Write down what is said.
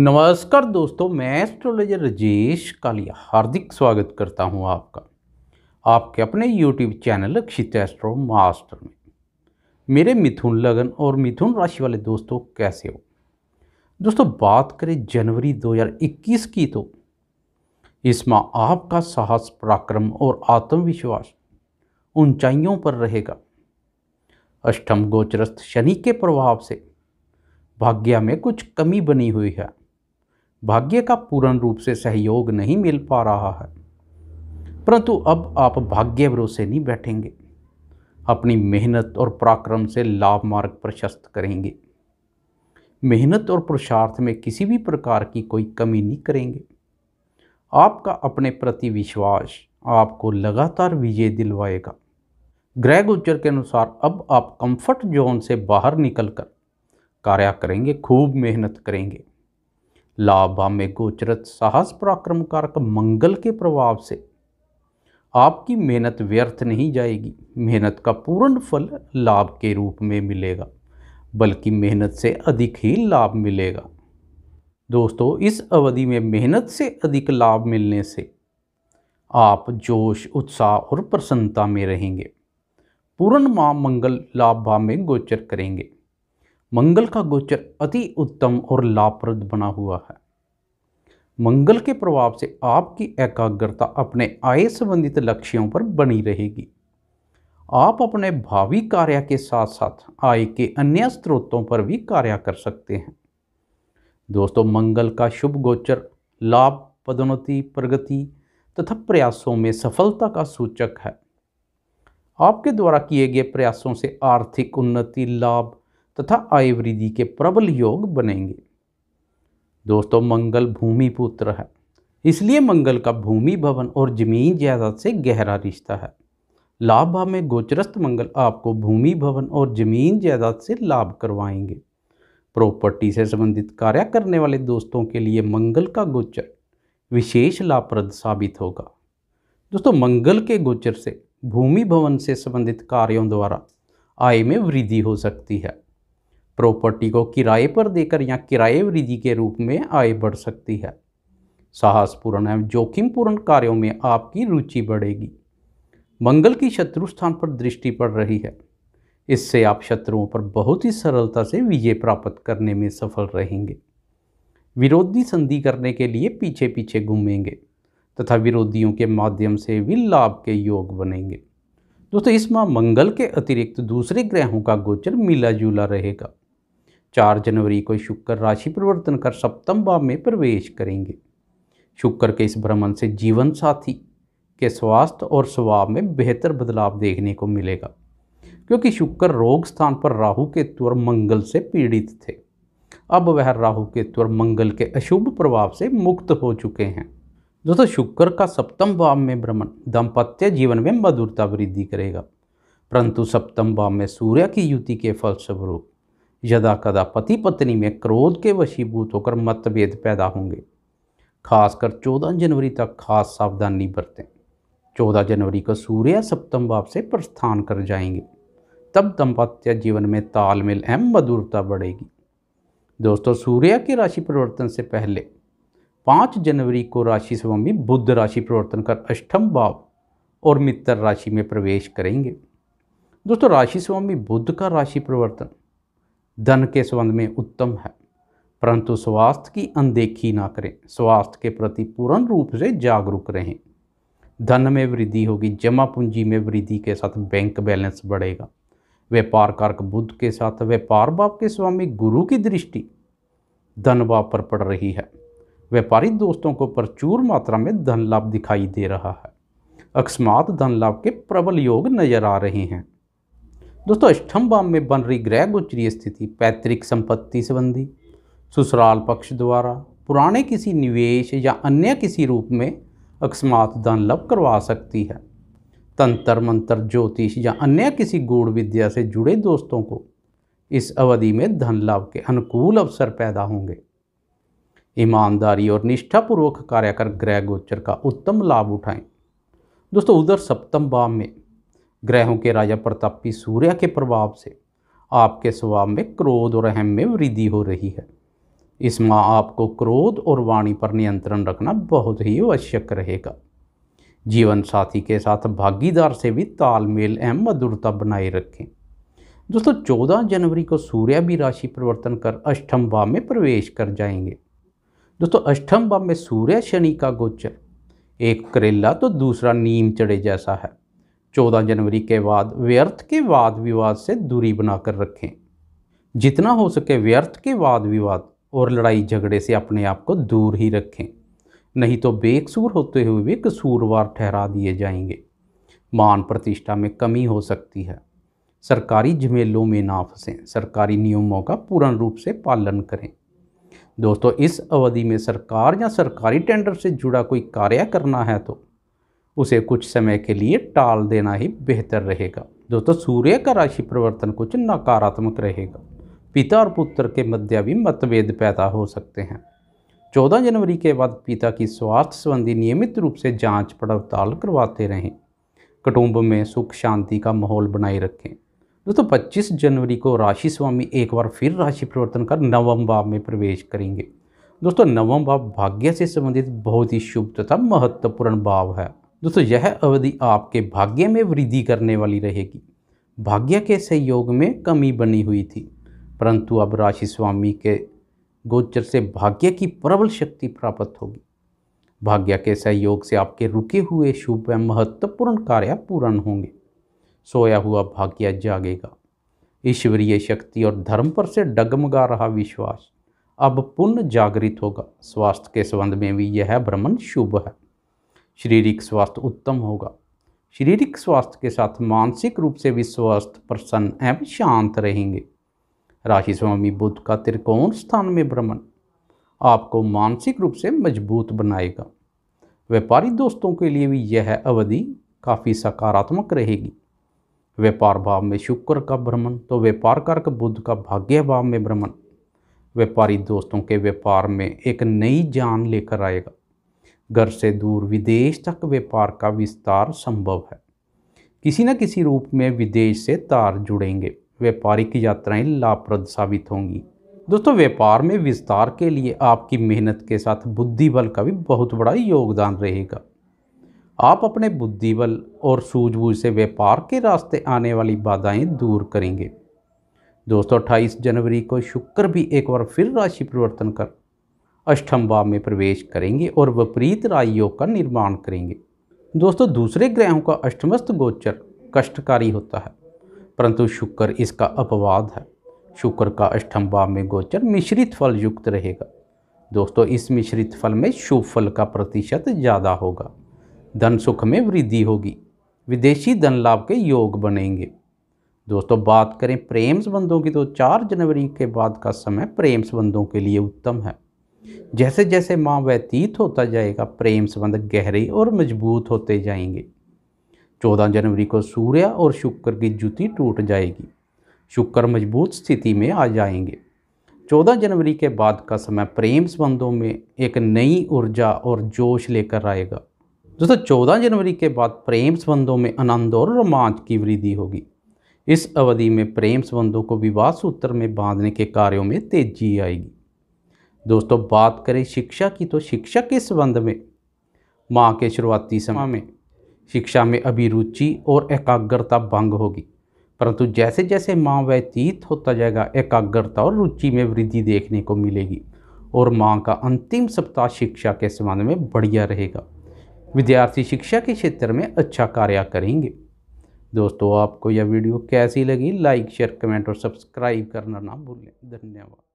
नमस्कार दोस्तों मैं एस्ट्रोलॉजर राजेश कालिया हार्दिक स्वागत करता हूं आपका आपके अपने YouTube channel Akshit astro master में मेरे मिथुन लगन और मिथुन राशि वाले दोस्तों कैसे हो दोस्तों बात करें जनवरी 2021 की तो इसमें आपका साहस पराक्रम और आत्मविश्वास ऊंचाइयों पर रहेगा अष्टम गोचरस्थ शनि के प्रभाव से भाग्य में कुछ कमी बनी हुई है भाग्य का पूर्ण रूप से सहयोग नहीं मिल पा रहा है परंतु अब आप भाग्य भरोसे नहीं बैठेंगे अपनी मेहनत और पराक्रम से लाभ मार्ग प्रशस्त करेंगे मेहनत और पुरुषार्थ में किसी भी प्रकार की कोई कमी नहीं करेंगे आपका अपने प्रति विश्वास आपको लगातार विजय दिलवाएगा ग्रह गोचर के अनुसार अब आप कंफर्ट जोन से बाहर निकलकर कार्य करेंगे खूब मेहनत करेंगे लाभा में गोचरत साहस पराक्रम कारक मंगल के प्रभाव से आपकी मेहनत व्यर्थ नहीं जाएगी मेहनत का पूर्ण फल लाभ के रूप में मिलेगा बल्कि मेहनत से अधिक ही लाभ मिलेगा दोस्तों इस अवधि में मेहनत से अधिक लाभ मिलने से आप जोश उत्साह और प्रसन्नता में रहेंगे पूर्ण माँ मंगल लाभ भाव में गोचर करेंगे मंगल का गोचर अति उत्तम और लाभप्रद बना हुआ है मंगल के प्रभाव से आपकी एकाग्रता अपने आय संबंधित लक्ष्यों पर बनी रहेगी आप अपने भावी कार्य के साथ साथ आय के अन्य स्रोतों पर भी कार्य कर सकते हैं दोस्तों मंगल का शुभ गोचर लाभ पदोन्नति प्रगति तथा प्रयासों में सफलता का सूचक है आपके द्वारा किए गए प्रयासों से आर्थिक उन्नति लाभ तथा आय वृद्धि के प्रबल योग बनेंगे दोस्तों मंगल भूमि पुत्र है इसलिए मंगल का भूमि भवन और जमीन जायदाद से गहरा रिश्ता है लाभ भाव में गोचरस्थ मंगल आपको भूमि भवन और जमीन जायदाद से लाभ करवाएंगे प्रॉपर्टी से संबंधित कार्य करने वाले दोस्तों के लिए मंगल का गोचर विशेष लाभप्रद साबित होगा दोस्तों मंगल के गोचर से भूमि भवन से संबंधित कार्यों द्वारा आय में वृद्धि हो सकती है प्रॉपर्टी को किराए पर देकर या किराए वृद्धि के रूप में आय बढ़ सकती है साहसपूर्ण एवं जोखिमपूर्ण कार्यों में आपकी रुचि बढ़ेगी मंगल की शत्रु स्थान पर दृष्टि पड़ रही है इससे आप शत्रुओं पर बहुत ही सरलता से विजय प्राप्त करने में सफल रहेंगे विरोधी संधि करने के लिए पीछे पीछे घूमेंगे तथा विरोधियों के माध्यम से भी लाभ के योग बनेंगे दोस्तों इस माह मंगल के अतिरिक्त दूसरे ग्रहों का गोचर मिला जुला रहेगा चार जनवरी को शुक्र राशि परिवर्तन कर सप्तम भाव में प्रवेश करेंगे शुक्र के इस भ्रमण से जीवन साथी के स्वास्थ्य और स्वभाव में बेहतर बदलाव देखने को मिलेगा क्योंकि शुक्र रोग स्थान पर राहु के त्वर मंगल से पीड़ित थे अब वह राहु के त्वर मंगल के अशुभ प्रभाव से मुक्त हो चुके हैं दोस्तों शुक्र का सप्तम भाव में भ्रमण दाम्पत्य जीवन में मधुरता वृद्धि करेगा परंतु सप्तम भाव में सूर्य की युति के फलस्वरूप यदा कदा पति पत्नी में क्रोध के वशीभूत होकर मतभेद पैदा होंगे खासकर चौदह जनवरी तक खास सावधानी बरतें चौदह जनवरी को सूर्य सप्तम भाव से प्रस्थान कर जाएंगे तब दंपत्य जीवन में तालमेल एवं मधुरता बढ़ेगी दोस्तों सूर्य के राशि परिवर्तन से पहले पाँच जनवरी को राशि स्वामी बुद्ध राशि परिवर्तन कर अष्टम भाव और मित्र राशि में प्रवेश करेंगे दोस्तों राशि स्वामी बुद्ध का राशि परिवर्तन धन के संबंध में उत्तम है परंतु स्वास्थ्य की अनदेखी ना करें स्वास्थ्य के प्रति पूर्ण रूप से जागरूक रहें धन में वृद्धि होगी जमा पूंजी में वृद्धि के साथ बैंक बैलेंस बढ़ेगा व्यापार कारक बुद्ध के साथ व्यापार बाप के स्वामी गुरु की दृष्टि धन बाप पर पड़ रही है व्यापारी दोस्तों को प्रचुर मात्रा में धन लाभ दिखाई दे रहा है अकस्मात धन लाभ के प्रबल योग नजर आ रहे हैं दोस्तों अष्टम भाव में बन रही ग्रह गोचरीय स्थिति पैतृक संपत्ति संबंधी ससुराल पक्ष द्वारा पुराने किसी निवेश या अन्य किसी रूप में अकस्मात दान लभ करवा सकती है तंत्र मंत्र ज्योतिष या अन्य किसी गूढ़ विद्या से जुड़े दोस्तों को इस अवधि में धन लाभ के अनुकूल अवसर पैदा होंगे ईमानदारी और निष्ठापूर्वक कार्य कर ग्रह गोचर का उत्तम लाभ उठाएं दोस्तों उधर सप्तम भाव में ग्रहों के राजा प्रतापी सूर्य के प्रभाव से आपके स्वभाव में क्रोध और अहम में वृद्धि हो रही है इस माह आपको क्रोध और वाणी पर नियंत्रण रखना बहुत ही आवश्यक रहेगा जीवन साथी के साथ भागीदार से भी तालमेल अहम मधुरता बनाए रखें दोस्तों चौदह जनवरी को सूर्य भी राशि परिवर्तन कर अष्टम भाव में प्रवेश कर जाएंगे दोस्तों अष्टम भाव में सूर्य शनि का गोचर एक करेला तो दूसरा नीम चढ़े जैसा है 14 जनवरी के बाद व्यर्थ के वाद विवाद से दूरी बनाकर रखें जितना हो सके व्यर्थ के वाद विवाद और लड़ाई झगड़े से अपने आप को दूर ही रखें नहीं तो बेकसूर होते हुए भी कसूरवार ठहरा दिए जाएंगे मान प्रतिष्ठा में कमी हो सकती है सरकारी झमेलों में ना फंसें सरकारी नियमों का पूर्ण रूप से पालन करें दोस्तों इस अवधि में सरकार या सरकारी टेंडर से जुड़ा कोई कार्य करना है तो उसे कुछ समय के लिए टाल देना ही बेहतर रहेगा दोस्तों सूर्य का राशि परिवर्तन कुछ नकारात्मक रहेगा पिता और पुत्र के मध्य भी मतभेद पैदा हो सकते हैं चौदह जनवरी के बाद पिता की स्वास्थ्य संबंधी नियमित रूप से जांच पड़ताल करवाते रहें कुटुंब में सुख शांति का माहौल बनाए रखें दोस्तों 25 जनवरी को राशि स्वामी एक बार फिर राशि परिवर्तन कर नवम भाव में प्रवेश करेंगे दोस्तों नवम भाव भाग्य से संबंधित बहुत ही शुभ तथा महत्वपूर्ण भाव है दोस्तों यह अवधि आपके भाग्य में वृद्धि करने वाली रहेगी भाग्य के सहयोग में कमी बनी हुई थी परंतु अब राशि स्वामी के गोचर से भाग्य की प्रबल शक्ति प्राप्त होगी भाग्य के सहयोग से आपके रुके हुए शुभ व महत्वपूर्ण कार्य पूर्ण होंगे सोया हुआ भाग्य जागेगा ईश्वरीय शक्ति और धर्म पर से डगमगा रहा विश्वास अब पुनः जागृत होगा स्वास्थ्य के संबंध में भी यह भ्रमण शुभ है शारीरिक स्वास्थ्य उत्तम होगा शारीरिक स्वास्थ्य के साथ मानसिक रूप से भी स्वस्थ प्रसन्न एवं शांत रहेंगे राशि स्वामी बुद्ध का त्रिकोण स्थान में भ्रमण आपको मानसिक रूप से मजबूत बनाएगा व्यापारी दोस्तों के लिए भी यह अवधि काफ़ी सकारात्मक रहेगी व्यापार भाव में शुक्र का भ्रमण तो व्यापार कर्क बुद्ध का भाग्य भाव में भ्रमण व्यापारी दोस्तों के व्यापार में एक नई जान लेकर आएगा घर से दूर विदेश तक व्यापार का विस्तार संभव है किसी न किसी रूप में विदेश से तार जुड़ेंगे व्यापारिक यात्राएं लाभप्रद साबित होंगी दोस्तों व्यापार में विस्तार के लिए आपकी मेहनत के साथ बुद्धिबल का भी बहुत बड़ा योगदान रहेगा आप अपने बुद्धिबल और सूझबूझ से व्यापार के रास्ते आने वाली बाधाएं दूर करेंगे दोस्तों अट्ठाईस जनवरी को शुक्र भी एक बार फिर राशि परिवर्तन कर अष्टम भाव में प्रवेश करेंगे और विपरीत राजयोग का निर्माण करेंगे दोस्तों दूसरे ग्रहों का अष्टमस्त गोचर कष्टकारी होता है परंतु शुक्र इसका अपवाद है शुक्र का अष्टम भाव में गोचर मिश्रित फल युक्त रहेगा दोस्तों इस मिश्रित फल में शुभ फल का प्रतिशत ज़्यादा होगा धन सुख में वृद्धि होगी विदेशी धन लाभ के योग बनेंगे दोस्तों बात करें प्रेम संबंधों की तो 4 जनवरी के बाद का समय प्रेम संबंधों के लिए उत्तम है जैसे जैसे माँ व्यतीत होता जाएगा प्रेम संबंध गहरे और मजबूत होते जाएंगे चौदह जनवरी को सूर्य और शुक्र की जुति टूट जाएगी शुक्र मजबूत स्थिति में आ जाएंगे चौदह जनवरी के बाद का समय प्रेम संबंधों में एक नई ऊर्जा और जोश लेकर आएगा दोस्तों चौदह जनवरी के बाद प्रेम संबंधों में आनंद और रोमांच की वृद्धि होगी इस अवधि में प्रेम संबंधों को विवाह सूत्र में बांधने के कार्यों में तेजी आएगी दोस्तों बात करें शिक्षा की तो शिक्षा के संबंध में माँ के शुरुआती समय में शिक्षा में अभिरुचि और एकाग्रता भंग होगी परंतु जैसे जैसे माँ व्यतीत होता जाएगा एकाग्रता और रुचि में वृद्धि देखने को मिलेगी और माँ का अंतिम सप्ताह शिक्षा के संबंध में बढ़िया रहेगा विद्यार्थी शिक्षा के क्षेत्र में अच्छा कार्य करेंगे दोस्तों आपको यह वीडियो कैसी लगी लाइक शेयर कमेंट और सब्सक्राइब करना ना भूलें धन्यवाद